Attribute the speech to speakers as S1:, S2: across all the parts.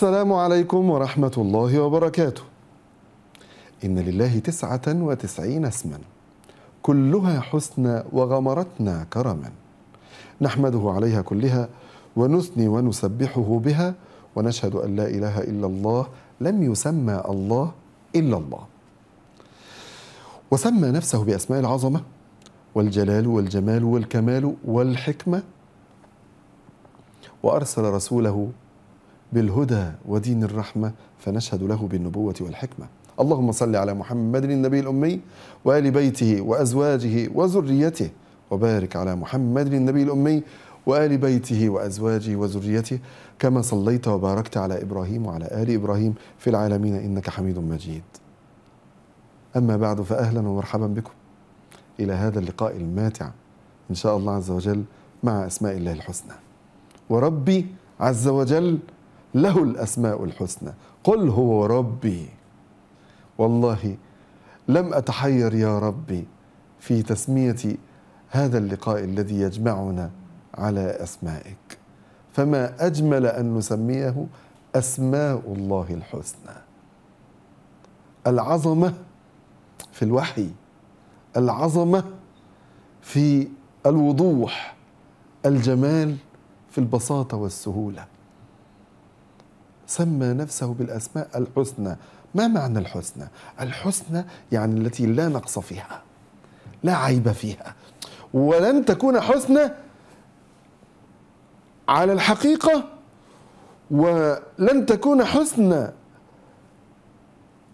S1: السلام عليكم ورحمة الله وبركاته إن لله تسعة وتسعين اسما كلها حسنى وغمرتنا كرما نحمده عليها كلها ونثني ونسبحه بها ونشهد أن لا إله إلا الله لم يسمى الله إلا الله وسمى نفسه بأسماء العظمة والجلال والجمال والكمال والحكمة وأرسل رسوله بالهدى ودين الرحمة فنشهد له بالنبوة والحكمة اللهم صل على محمد النبي الأمي وآل بيته وأزواجه وذريته وبارك على محمد النبي الأمي وآل بيته وأزواجه وذريته كما صليت وباركت على إبراهيم وعلى آل إبراهيم في العالمين إنك حميد مجيد أما بعد فأهلا ومرحبا بكم إلى هذا اللقاء الماتع إن شاء الله عز وجل مع أسماء الله الحسنى وربي عز وجل له الأسماء الحسنى قل هو ربي والله لم أتحير يا ربي في تسمية هذا اللقاء الذي يجمعنا على أسمائك فما أجمل أن نسميه أسماء الله الحسنى العظمة في الوحي العظمة في الوضوح الجمال في البساطة والسهولة سمى نفسه بالأسماء الحسنى ما معنى الحسنى؟ الحسنى يعني التي لا نقص فيها لا عيب فيها ولن تكون حسنى على الحقيقة ولن تكون حسنى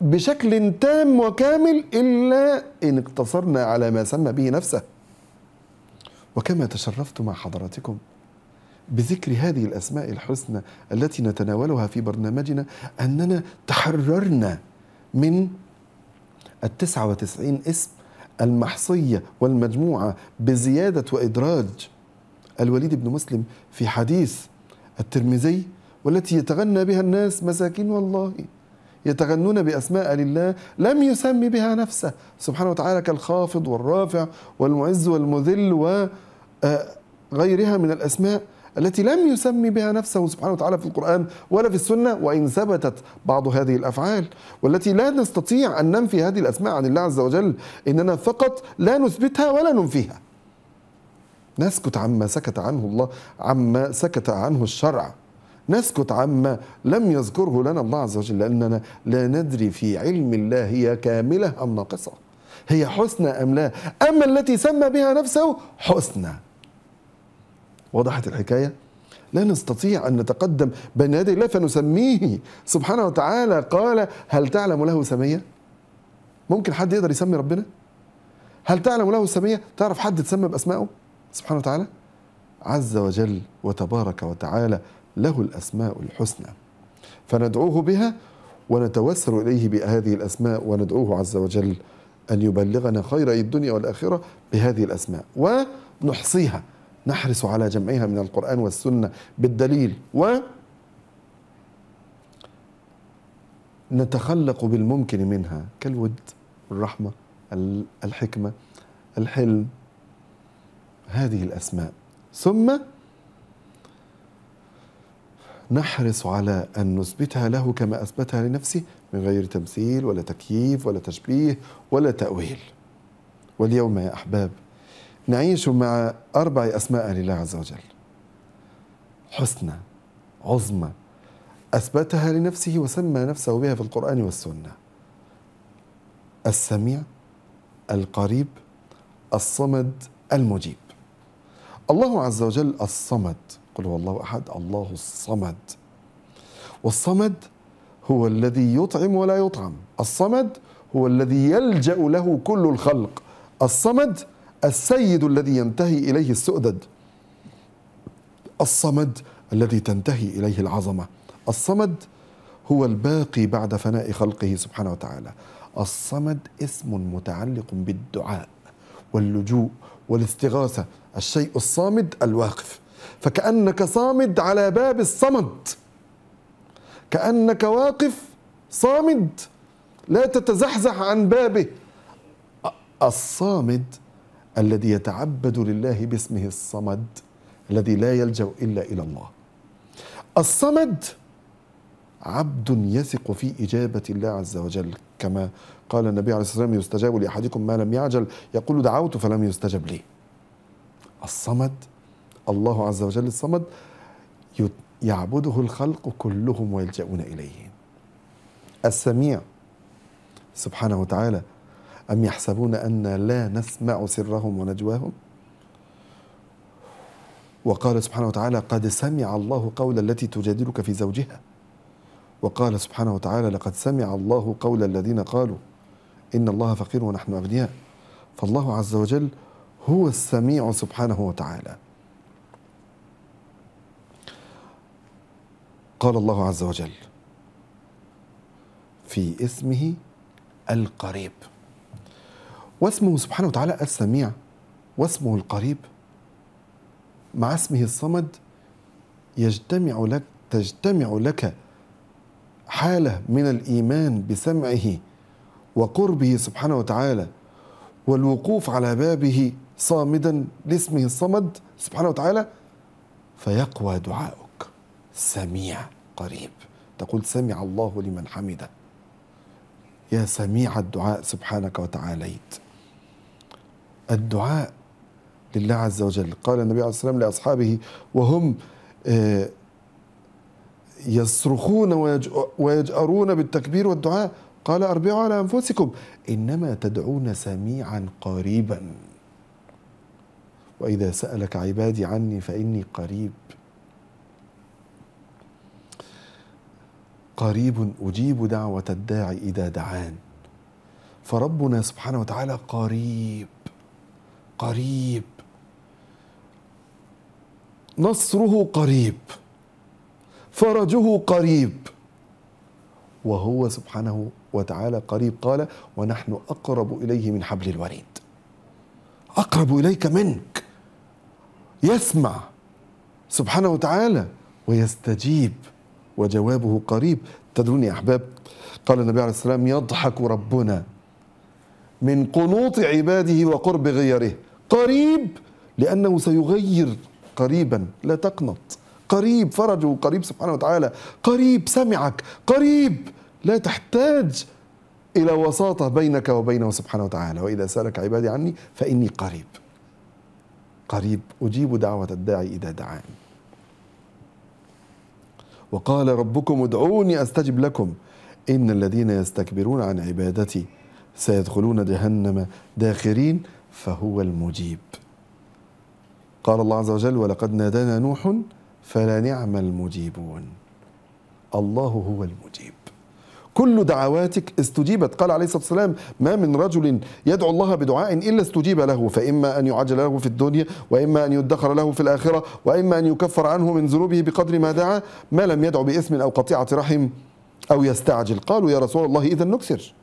S1: بشكل تام وكامل إلا إن اقتصرنا على ما سمى به نفسه وكما تشرفت مع حضراتكم بذكر هذه الاسماء الحسنى التي نتناولها في برنامجنا اننا تحررنا من ال 99 اسم المحصيه والمجموعه بزياده وادراج الوليد بن مسلم في حديث الترمذي والتي يتغنى بها الناس مساكين والله يتغنون بأسماء لله لم يسمي بها نفسه سبحانه وتعالى كالخافض والرافع والمعز والمذل وغيرها آه، من الأسماء التي لم يسمي بها نفسه سبحانه وتعالى في القرآن ولا في السنة وإن ثبتت بعض هذه الأفعال والتي لا نستطيع أن ننفي هذه الأسماء عن الله عز وجل إننا فقط لا نثبتها ولا ننفيها نسكت عما سكت عنه الله عما سكت عنه الشرع نسكت عما لم يذكره لنا الله عز وجل لأننا لا ندري في علم الله هي كاملة أم ناقصة هي حسنى أم لا أما التي سمى بها نفسه حسنى وضحت الحكاية لا نستطيع أن نتقدم بين يدي الله فنسميه سبحانه وتعالى قال هل تعلم له سمية ممكن حد يقدر يسمي ربنا هل تعلم له سمية تعرف حد تسمى بأسمائه سبحانه وتعالى عز وجل وتبارك وتعالى له الأسماء الحسنى فندعوه بها ونتوسل إليه بهذه الأسماء وندعوه عز وجل أن يبلغنا خير الدنيا والآخرة بهذه الأسماء ونحصيها نحرص على جمعها من القرآن والسنة بالدليل و نتخلق بالممكن منها كالود الرحمة الحكمة الحلم هذه الأسماء ثم نحرص على أن نثبتها له كما أثبتها لنفسه من غير تمثيل ولا تكييف ولا تشبيه ولا تأويل واليوم يا أحباب نعيش مع أربع أسماء لله عز وجل حسنى عظمى أثبتها لنفسه وسمى نفسه بها في القرآن والسنة السميع القريب الصمد المجيب الله عز وجل الصمد قل هو الله أحد الله الصمد والصمد هو الذي يطعم ولا يطعم الصمد هو الذي يلجأ له كل الخلق الصمد السيد الذي ينتهي إليه السؤدد الصمد الذي تنتهي إليه العظمة الصمد هو الباقي بعد فناء خلقه سبحانه وتعالى الصمد اسم متعلق بالدعاء واللجوء والاستغاثة الشيء الصامد الواقف فكأنك صامد على باب الصمد كأنك واقف صامد لا تتزحزح عن بابه الصامد الذي يتعبد لله باسمه الصمد الذي لا يلجا الا الى الله الصمد عبد يثق في إجابة الله عز وجل كما قال النبي عليه الصلاة والسلام يستجاب لأحدكم ما لم يعجل يقول دعوت فلم يستجب لي الصمد الله عز وجل الصمد يعبده الخلق كلهم ويلجأون إليه السميع سبحانه وتعالى أم يحسبون أن لا نسمع سرهم ونجواهم وقال سبحانه وتعالى قد سمع الله قول التي تجادلك في زوجها وقال سبحانه وتعالى لقد سمع الله قول الذين قالوا إن الله فقير ونحن أغنياء فالله عز وجل هو السميع سبحانه وتعالى قال الله عز وجل في اسمه القريب واسمه سبحانه وتعالى السميع واسمه القريب مع اسمه الصمد يجتمع لك تجتمع لك حاله من الايمان بسمعه وقربه سبحانه وتعالى والوقوف على بابه صامدا لاسمه الصمد سبحانه وتعالى فيقوى دعاؤك سميع قريب تقول سمع الله لمن حمده يا سميع الدعاء سبحانك وتعاليت الدعاء لله عز وجل قال النبي عليه الصلاة والسلام لأصحابه وهم آه، يصرخون ويجأرون بالتكبير والدعاء قال أربعوا على أنفسكم إنما تدعون سميعا قريبا وإذا سألك عبادي عني فإني قريب قريب أجيب دعوة الداعي إذا دعان فربنا سبحانه وتعالى قريب قريب نصره قريب فرجه قريب وهو سبحانه وتعالى قريب قال ونحن اقرب اليه من حبل الوريد اقرب اليك منك يسمع سبحانه وتعالى ويستجيب وجوابه قريب تدرون يا احباب قال النبي عليه السلام يضحك ربنا من قنوط عباده وقرب غيره قريب لأنه سيغير قريبا لا تقنط قريب فرجه قريب سبحانه وتعالى قريب سمعك قريب لا تحتاج إلى وساطة بينك وبينه سبحانه وتعالى وإذا سألك عبادي عني فإني قريب قريب أجيب دعوة الداعي إذا دعاني وقال ربكم ادعوني أستجب لكم إن الذين يستكبرون عن عبادتي سيدخلون جهنم داخرين فهو المجيب قال الله عز وجل ولقد نادانا نوح فلنعم المجيبون الله هو المجيب كل دعواتك استجيبت قال عليه الصلاة والسلام ما من رجل يدعو الله بدعاء إلا استجيب له فإما أن يعجل له في الدنيا وإما أن يدخر له في الآخرة وإما أن يكفر عنه من ذنوبه بقدر ما دعا ما لم يدعو باسم أو قطيعة رحم أو يستعجل قالوا يا رسول الله إذا نكثر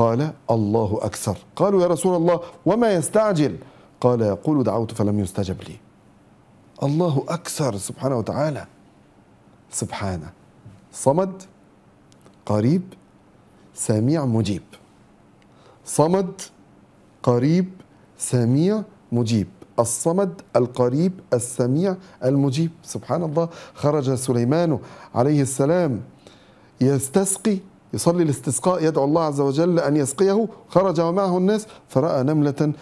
S1: قال الله أكثر قالوا يا رسول الله وما يستعجل قال يقول دعوت فلم يستجب لي الله أكثر سبحانه وتعالى سبحانه صمد قريب سميع مجيب صمد قريب سميع مجيب الصمد القريب السميع المجيب سبحان الله خرج سليمان عليه السلام يستسقي يصلي الاستسقاء يدعو الله عز وجل أن يسقيه خرج ومعه الناس فرأى نملة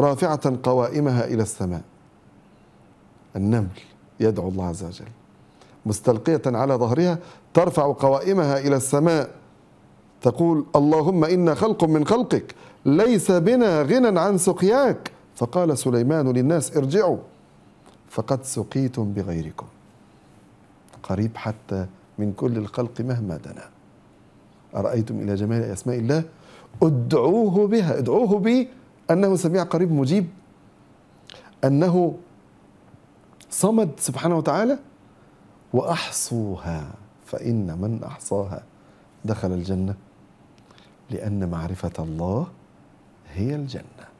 S1: رافعة قوائمها إلى السماء النمل يدعو الله عز وجل مستلقية على ظهرها ترفع قوائمها إلى السماء تقول اللهم إنا خلق من خلقك ليس بنا غنى عن سقياك فقال سليمان للناس ارجعوا فقد سقيتم بغيركم قريب حتى من كل الخلق مهما دنا أرأيتم إلى جمال أسماء الله ادعوه بها ادعوه بي أنه سميع قريب مجيب أنه صمد سبحانه وتعالى وأحصوها فإن من أحصاها دخل الجنة لأن معرفة الله هي الجنة